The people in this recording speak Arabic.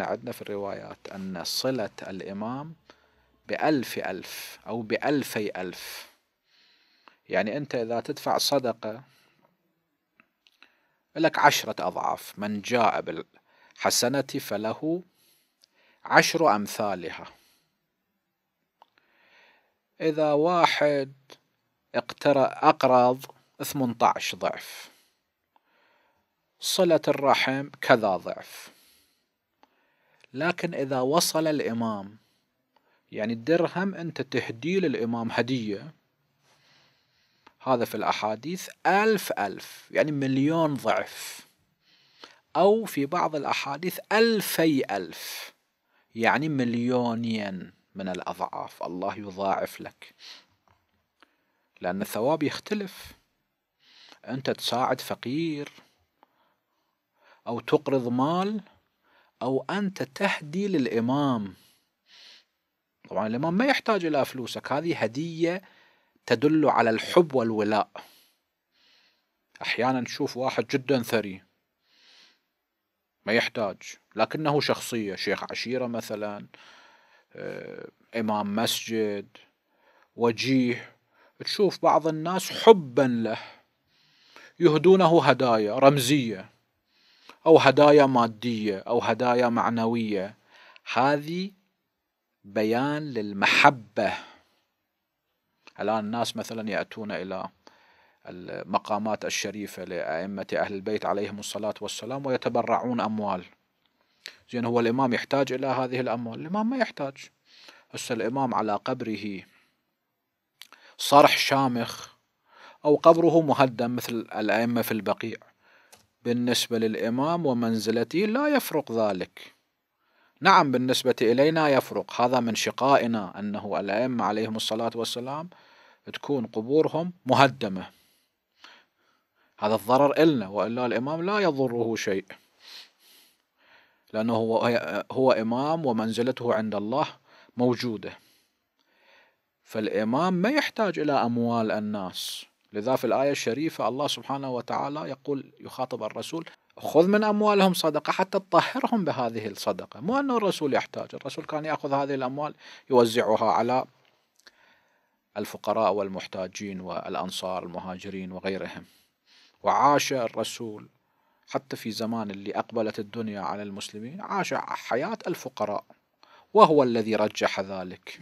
احنا عندنا في الروايات أن صلة الإمام بألف ألف أو بألفي ألف يعني أنت إذا تدفع صدقة لك عشرة أضعاف من جاء بالحسنة فله عشر أمثالها إذا واحد أقرض 18 ضعف صلة الرحم كذا ضعف لكن إذا وصل الإمام يعني الدرهم أنت تهدي للإمام هدية هذا في الأحاديث ألف ألف يعني مليون ضعف أو في بعض الأحاديث ألفي ألف يعني مليونين من الأضعاف الله يضاعف لك لأن الثواب يختلف أنت تساعد فقير أو تقرض مال أو أنت تهدي للإمام طبعا الإمام ما يحتاج إلى فلوسك هذه هدية تدل على الحب والولاء أحيانا نشوف واحد جدا ثري ما يحتاج لكنه شخصية شيخ عشيرة مثلا آه، إمام مسجد وجيه تشوف بعض الناس حبا له يهدونه هدايا رمزيه أو هدايا مادية أو هدايا معنوية هذه بيان للمحبة الآن الناس مثلا يأتون إلى المقامات الشريفة لأئمة أهل البيت عليهم الصلاة والسلام ويتبرعون أموال زين هو الإمام يحتاج إلى هذه الأموال الإمام ما يحتاج هسه الإمام على قبره صرح شامخ أو قبره مهدم مثل الأئمة في البقيع بالنسبة للإمام ومنزلته لا يفرق ذلك نعم بالنسبة إلينا يفرق هذا من شقائنا أنه الأئمة عليهم الصلاة والسلام تكون قبورهم مهدمة هذا الضرر إلنا وإلا الإمام لا يضره شيء لأنه هو, هو إمام ومنزلته عند الله موجودة فالإمام ما يحتاج إلى أموال الناس لذا في الآية الشريفة الله سبحانه وتعالى يقول يخاطب الرسول خذ من أموالهم صدقة حتى تطهرهم بهذه الصدقة مو أنه الرسول يحتاج الرسول كان يأخذ هذه الأموال يوزعها على الفقراء والمحتاجين والأنصار المهاجرين وغيرهم وعاش الرسول حتى في زمان اللي أقبلت الدنيا على المسلمين عاش حياة الفقراء وهو الذي رجح ذلك